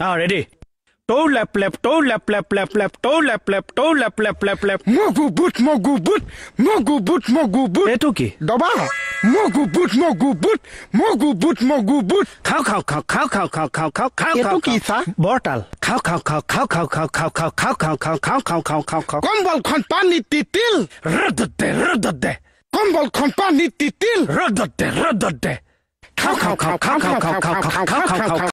हाँ रेडी टो लैप लैप टो लैप लैप लैप लैप टो लैप लैप टो लैप लैप लैप लैप मोगु बुट मोगु बुट मोगु बुट मोगु बुट एटो की दबा मोगु बुट मोगु बुट मोगु बुट मोगु बुट खाओ खाओ खाओ खाओ खाओ खाओ खाओ खाओ खाओ एटो की सा बोटल खाओ खाओ खाओ खाओ खाओ खाओ खाओ खाओ खाओ खाओ खाओ खाओ खाओ खाओ खाओ खाओ कंबल खन पानी तितिल रद दे रद दे कंबल खन पानी तितिल रद दे रद दे खाओ खाओ खाओ खाओ खाओ खाओ खाओ खाओ खाओ